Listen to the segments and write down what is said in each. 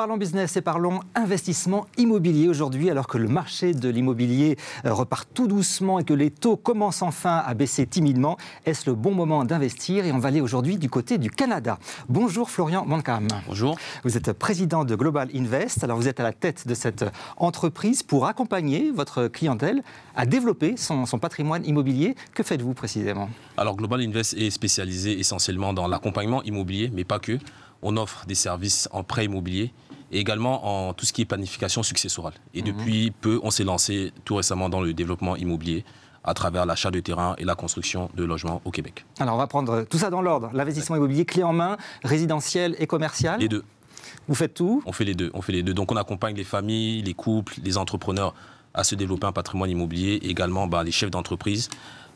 Parlons business et parlons investissement immobilier aujourd'hui, alors que le marché de l'immobilier euh, repart tout doucement et que les taux commencent enfin à baisser timidement. Est-ce le bon moment d'investir Et on va aller aujourd'hui du côté du Canada. Bonjour Florian Mancam. Bonjour. Vous êtes président de Global Invest. Alors vous êtes à la tête de cette entreprise pour accompagner votre clientèle à développer son, son patrimoine immobilier. Que faites-vous précisément Alors Global Invest est spécialisé essentiellement dans l'accompagnement immobilier, mais pas que. On offre des services en prêt immobilier et également en tout ce qui est planification successorale. Et mhm. depuis peu, on s'est lancé tout récemment dans le développement immobilier à travers l'achat de terrain et la construction de logements au Québec. Alors on va prendre tout ça dans l'ordre. L'investissement immobilier clé en main, résidentiel et commercial Les deux. Vous faites tout On fait les deux. On fait les deux. Donc on accompagne les familles, les couples, les entrepreneurs à se développer un patrimoine immobilier et également bah, les chefs d'entreprise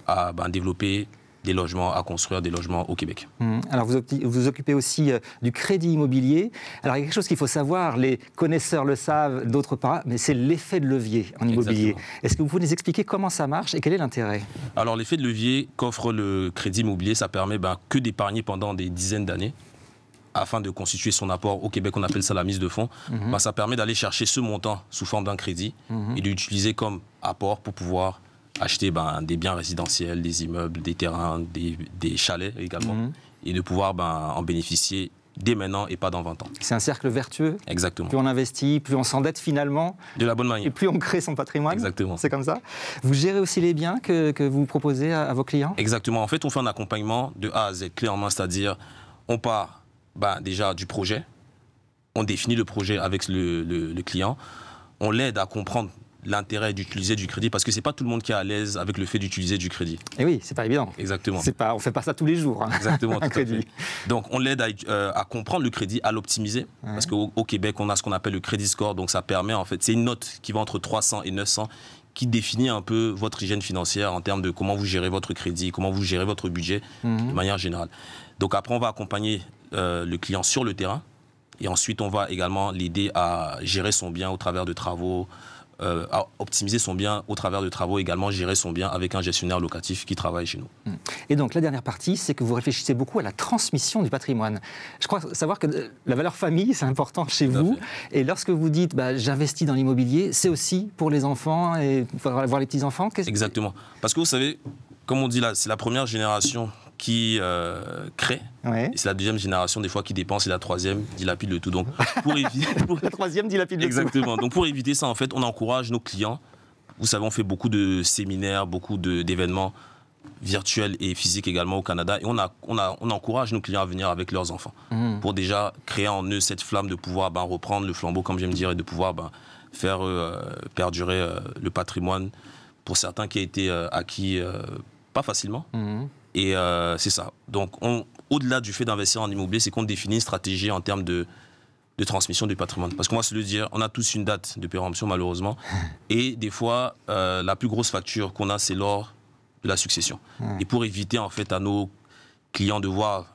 à bah, développer des logements à construire, des logements au Québec. Hum, alors vous vous occupez aussi euh, du crédit immobilier. Alors il y a quelque chose qu'il faut savoir, les connaisseurs le savent, d'autre part mais c'est l'effet de levier en immobilier. Est-ce que vous pouvez nous expliquer comment ça marche et quel est l'intérêt Alors l'effet de levier qu'offre le crédit immobilier, ça permet ben, que d'épargner pendant des dizaines d'années afin de constituer son apport au Québec, on appelle ça la mise de fonds, mhm. ben, ça permet d'aller chercher ce montant sous forme d'un crédit mhm. et de l'utiliser comme apport pour pouvoir acheter ben, des biens résidentiels, des immeubles, des terrains, des, chalets également, mhm. et de pouvoir ben, en bénéficier dès maintenant et pas dans 20 ans. C'est un cercle vertueux. Exactement. Plus on investit, plus on s'endette finalement. De la bonne manière. Et plus on crée son patrimoine. Exactement. C'est comme ça. Vous gérez aussi les biens que, vous proposez à, vos clients Exactement. En fait, on fait un accompagnement de A à Z, clé en main, c'est-à-dire on part ben, déjà du projet, on définit le projet avec le client, on l'aide à comprendre l'intérêt d'utiliser du crédit parce que ce n'est pas tout le monde qui est à l'aise avec le fait d'utiliser du crédit. Et eh oui, ce n'est pas évident. Exactement. C'est pas, on fait pas ça tous les jours. Hein. Exactement. Donc on l'aide euh, à, comprendre le crédit, à l'optimiser parce qu'au au Québec on a ce qu'on appelle le crédit score, donc ça permet en fait, c'est une note qui va entre 300 et 900 qui définit un peu votre hygiène financière en termes de comment vous gérez votre crédit, comment vous gérez votre budget mhm. de manière générale. Donc après on va accompagner euh, le client sur le terrain. Et ensuite, on va également l'aider à gérer son bien au travers de travaux, euh, à optimiser son bien au travers de travaux, également gérer son bien avec un gestionnaire locatif qui travaille chez nous. Hmm. Et donc la dernière partie, c'est que vous réfléchissez beaucoup à la transmission du patrimoine. Je crois savoir que euh, la valeur famille, c'est important chez vous. Et lorsque vous dites bah, j'investis dans l'immobilier, c'est aussi pour les enfants et pour avoir les petits-enfants Exactement. Parce que vous savez, comme on dit là, c'est la première génération qui euh, crée. c'est la deuxième génération, des fois, qui dépense et la troisième dilapide le tout. Donc, pour éviter. la troisième dilapide Exactement. Exactement. Donc, pour éviter ça, en fait, on encourage nos clients. Vous savez, on fait beaucoup de séminaires, beaucoup d'événements virtuels et physiques également au Canada. Et on, a, on, a, on encourage nos clients à venir avec leurs enfants mm. pour déjà créer en eux cette flamme de pouvoir ben, reprendre le flambeau, comme j'aime dire, et de pouvoir ben, faire euh, perdurer euh, le patrimoine pour certains qui a été acquis pas facilement. Mm. Et euh, c'est ça. Donc, au-delà du fait d'investir en immobilier, c'est qu'on définit une stratégie en termes de, transmission du patrimoine. Parce qu'on va se le dire, on a tous une date de péremption, malheureusement. Et des fois, euh, la plus grosse facture qu'on a, c'est lors de la succession. Hmm. Et pour éviter, en fait, à nos clients de voir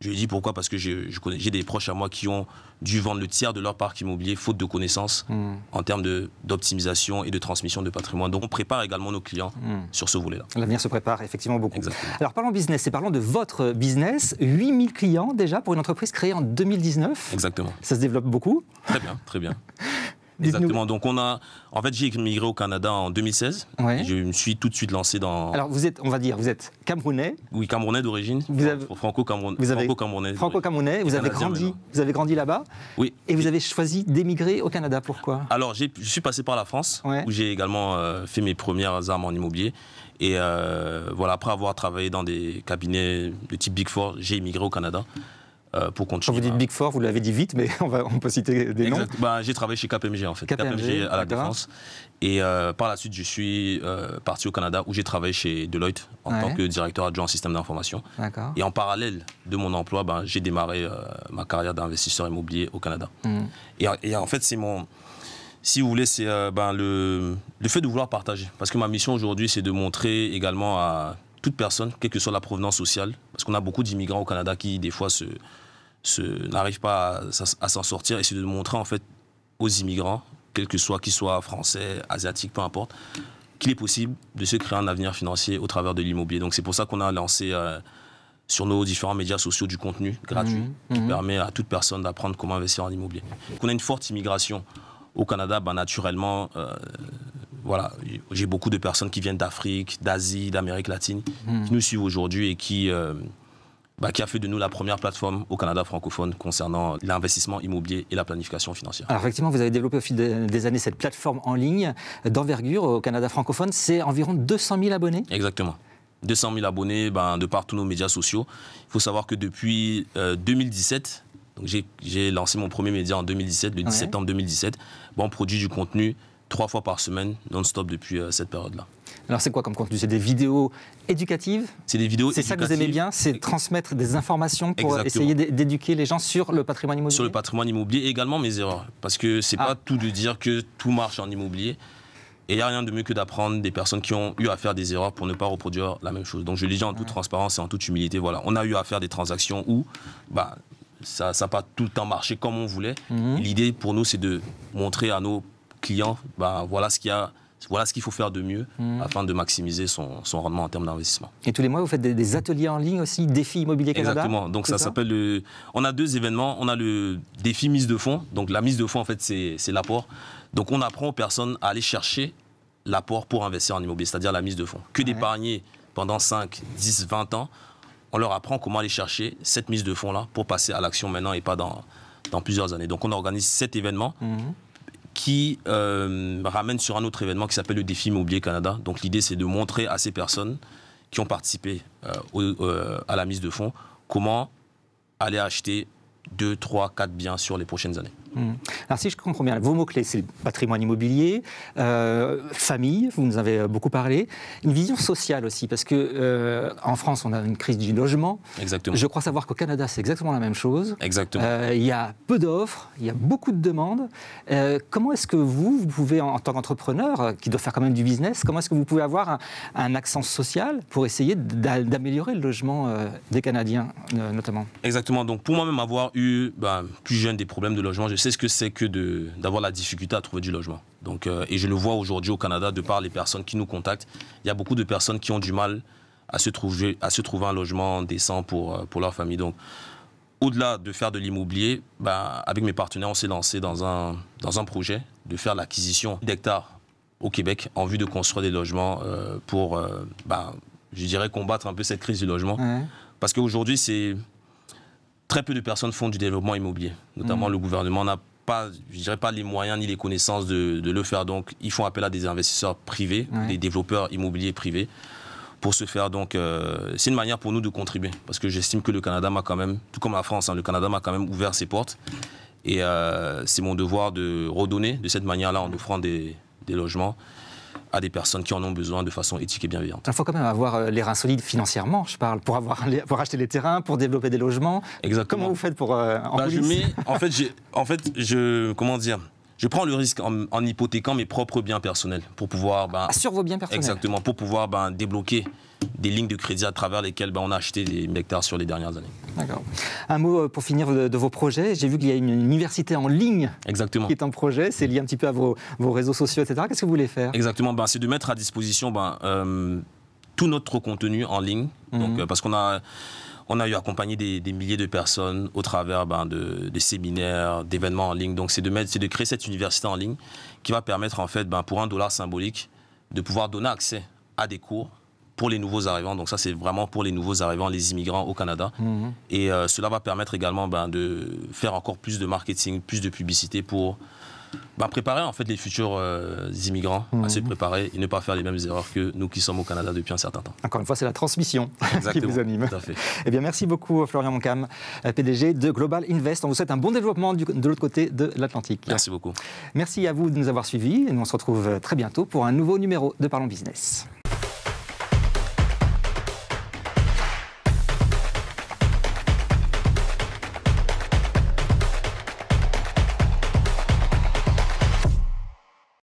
je lui ai pourquoi Parce que j'ai je, des proches à moi qui ont dû vendre le tiers de leur parc immobilier faute de connaissances hmm. en termes d'optimisation et de transmission de patrimoine. Donc on prépare également nos clients hmm. sur ce volet-là. L'avenir se prépare effectivement beaucoup. Alors parlons business et parlons de votre business. 8000 clients déjà pour une entreprise créée en 2019. Exactement. Ça se développe beaucoup Très bien, très bien. Exactement. Donc on a, en fait, j'ai immigré au Canada en 2016. Je me suis tout de suite lancé dans. Alors vous êtes, on va dire, vous êtes camerounais. Oui, camerounais d'origine. Vous franco-camerounais. Vous avez franco-camerounais. Vous avez grandi. Vous avez grandi là-bas. Oui. Et vous avez choisi d'émigrer au Canada. Pourquoi Alors je suis passé par la France, où j'ai également euh, fait mes premières armes en immobilier. Et euh, voilà, après avoir travaillé dans des cabinets de type Big Four, j'ai immigré au Canada. Euh, pour continuer. Quand vous dites Big Four, vous l'avez dit vite, mais on, va, on peut citer des noms. Bah, j'ai travaillé chez KPMG en fait, KPMG, à la Défense. Et euh, par la suite, je suis euh, parti au Canada où j'ai travaillé chez Deloitte en tant que directeur adjoint en système d'information. Et en parallèle de mon emploi, ben j'ai démarré ma carrière d'investisseur immobilier au Canada. Hmm. Et, en fait, c'est mon. Si vous voulez, c'est ben le, le fait de vouloir partager. Parce que ma mission aujourd'hui, c'est de montrer également à toute personne, quelle que soit la provenance sociale, parce qu'on a beaucoup d'immigrants au Canada qui, des fois, se, se, n'arrivent pas à, s'en sortir, et c'est de montrer, en fait, aux immigrants, quels que soit qu'ils soient français, asiatiques, peu importe, qu'il est possible de se créer un avenir financier au travers de l'immobilier. Donc, c'est pour ça qu'on a lancé euh, sur nos différents médias sociaux du contenu gratuit mmh, mmh. qui permet à toute personne d'apprendre comment investir en immobilier. Qu'on on a une forte immigration au Canada, bah, naturellement, euh, voilà, j'ai beaucoup de personnes qui viennent d'Afrique, d'Asie, d'Amérique latine, mhm. qui nous suivent aujourd'hui et qui, euh, bah, qui a fait de nous la première plateforme au Canada francophone concernant l'investissement immobilier et la planification financière. Alors effectivement, vous avez développé au fil des années cette plateforme en ligne d'envergure au Canada francophone. C'est environ 200 000 abonnés Exactement. 200 000 abonnés ben, de partout tous nos médias sociaux. Il faut savoir que depuis 2017, euh, j'ai lancé mon premier média en 2017, le 10 septembre 2017, on produit du contenu trois fois par semaine, non-stop depuis euh, cette période-là. Alors c'est quoi comme contenu C'est des vidéos éducatives C'est des vidéos C'est ça que vous aimez bien C'est transmettre des informations pour essayer d'éduquer les gens sur le patrimoine immobilier Sur le patrimoine immobilier et également mes erreurs. Parce que c'est ah. pas tout de dire que tout marche en immobilier. Et il n'y a rien de mieux que d'apprendre des personnes qui ont eu à faire des erreurs pour ne pas reproduire la même chose. Donc je le dis en toute transparence et en toute humilité, voilà, on a eu à faire des transactions où bah, ça n'a pas tout le temps marché comme on voulait. Mhm. L'idée pour nous, c'est de montrer à nos client, ben voilà ce qu'il y a voilà ce qu'il faut faire de mieux hmm. afin de maximiser son, rendement en termes d'investissement. Et tous les mois, vous faites des, ateliers en ligne aussi, Défi Immobilier Canada Exactement. Donc, ça, s'appelle. Le... On a deux événements. On a le défi mise de fonds. Donc, la mise de fonds, en fait, c'est l'apport. Donc, on apprend aux personnes à aller chercher l'apport pour investir en immobilier, c'est-à-dire la mise de fonds. Que d'épargner pendant 5, 10, 20 ans, on leur apprend comment aller chercher cette mise de fonds-là pour passer à l'action maintenant et pas dans, dans plusieurs années. Donc, on organise cet événement. Mhm qui euh, ramène sur un autre événement qui s'appelle le défi Immobilier Canada. Donc l'idée, c'est de montrer à ces personnes qui ont participé euh, euh, à la mise de fonds comment aller acheter 2, 3, 4 biens sur les prochaines années. Hmm. Alors si je comprends bien, vos mots-clés, c'est patrimoine immobilier, euh, famille, vous nous avez euh, beaucoup parlé, une vision sociale aussi, parce que euh, en France, on a une crise du logement. Exactement. Je crois savoir qu'au Canada, c'est exactement la même chose. Exactement. il y a peu d'offres, il y a beaucoup de demandes. comment est-ce que vous, vous pouvez, en, tant qu'entrepreneur, qui doit faire quand même du business, comment est-ce que vous pouvez avoir un, accent social pour essayer d'améliorer le logement des Canadiens, notamment Exactement. Donc pour moi-même avoir eu ben, plus jeune des problèmes de logement, je ce que c'est que de d'avoir la difficulté à trouver du logement. Donc, euh, et je le vois aujourd'hui au Canada, de par les personnes qui nous contactent, il y a beaucoup de personnes qui ont du mal à se trouver, à se trouver un logement décent pour, euh, pour leur famille. Donc, au-delà de faire de l'immobilier, bah, avec mes partenaires, on s'est lancé dans un, dans un projet de faire l'acquisition d'hectares au Québec en vue de construire des logements euh, pour, bah, je dirais, combattre un peu cette crise du logement. Parce qu'aujourd'hui, c'est très peu de personnes font du développement immobilier. Notamment, mmh. le gouvernement n'a pas, je dirais pas les moyens ni les connaissances de, le faire. Donc, ils font appel à des investisseurs privés, des développeurs immobiliers privés, pour se faire. Donc, euh, c'est une manière pour nous de contribuer. Parce que j'estime que le Canada m'a quand même, tout comme la France, hein, le Canada m'a quand même ouvert ses portes. Et euh, c'est mon devoir de redonner de cette manière-là en mmh. offrant des logements à des personnes qui en ont besoin de façon éthique et bienveillante. Il faut quand même avoir euh, les reins solides financièrement, je parle, pour, avoir pour acheter les terrains, pour développer des logements. Exactement. Comment vous faites pour euh, en, bah, en fait, en fait, je comment dire je prends le risque en, hypothéquant mes propres biens personnels pour pouvoir. Ben, ah, sur vos biens personnels. Exactement, pour pouvoir ben, débloquer des lignes de crédit à travers lesquelles ben, on a acheté des hectares sur les dernières années. D'accord. Un mot euh, pour finir de, vos projets. J'ai vu qu'il y a une université en ligne qui est en projet. C'est lié un petit peu à vos, vos réseaux sociaux, etc. Qu'est-ce que vous voulez faire Exactement. Ben, c'est de mettre à disposition ben, euh, tout notre contenu en ligne. Mhm. Donc, euh, parce qu'on a on a eu accompagné des, milliers de personnes au travers ben, de, séminaires, d'événements en ligne. Donc, c'est de, mettre, c'est de créer cette université en ligne qui va permettre, en fait, ben, pour un dollar symbolique, de pouvoir donner accès à des cours pour les nouveaux arrivants. Donc ça, c'est vraiment pour les nouveaux arrivants, les immigrants au Canada. Mhm. Et euh, cela va permettre également ben, de faire encore plus de marketing, plus de publicité pour ben, préparer en fait les futurs euh, immigrants à mhm. se préparer et ne pas faire les mêmes erreurs que nous qui sommes au Canada depuis un certain temps. Encore une fois, c'est la transmission qui vous anime. Eh bien, merci beaucoup Florian Moncam, euh, PDG de Global Invest. On vous souhaite un bon développement de l'autre côté de l'Atlantique. Merci beaucoup. Merci à vous de nous avoir suivis et nous on se retrouve très bientôt pour un nouveau numéro de Parlons Business.